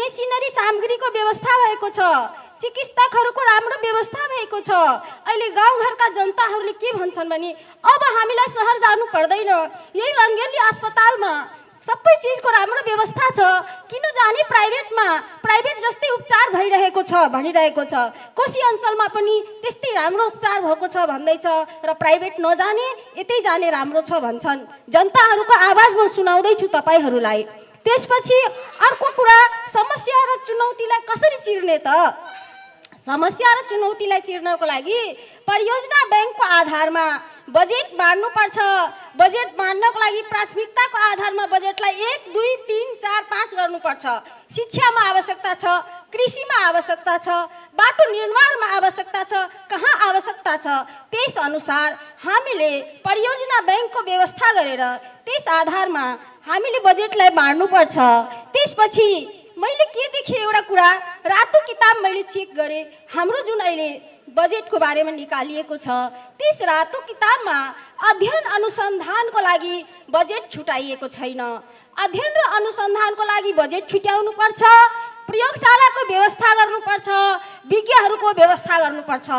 machinery सामग्रीको व्यवस्था भएको छ चिकित्सकहरूको राम्रो व्यवस्था भएको छ अहिले गाउँघरका जनताहरूले के भन्छन् भने अब हामीलाई सहर जानु पर्दैन यही रङ्गेली अस्पतालमा सबै चिजको राम्रो व्यवस्था छ किन जाने प्राइभेटमा प्राइभेट जस्तै उपचार भइरहेको छ भनिरहेको छ कोशी अञ्चलमा पनि त्यस्तै राम्रो उपचार भएको छ भन्दैछ र प्राइभेट नजाने यतै जाने राम्रो छ भन्छन् जनताहरूको आवाज म सुनाउँदैछु तपाईँहरूलाई त्यसपछि अर्को कुरा समस्या र चुनौतीलाई कसरी चिर्ने त समस्या र चुनौतीलाई चिर्नको लागि परियोजना ब्याङ्कको आधारमा बजेट बाँड्नुपर्छ बजेट बाँड्नको लागि प्राथमिकताको आधारमा बजेटलाई एक दुई तिन चार पाँच गर्नुपर्छ शिक्षामा आवश्यकता छ कृषिमा आवश्यकता छ बाटो निर्माणमा आवश्यकता छ कहाँ आवश्यकता छ त्यस अनुसार हामीले परियोजना ब्याङ्कको व्यवस्था गरेर त्यस आधारमा हामीले बजेटलाई बाँड्नुपर्छ त्यसपछि मैले के देखेँ एउटा कुरा रातो किताब मैले चेक गरेँ हाम्रो जुन अहिले बजेटको बारेमा निकालिएको छ त्यस रातो किताबमा अध्ययन अनुसन्धानको लागि बजेट छुट्याइएको छैन अध्ययन र अनुसन्धानको लागि बजेट छुट्याउनुपर्छ प्रयोगशालाको व्यवस्था गर्नुपर्छ विज्ञहरूको व्यवस्था गर्नुपर्छ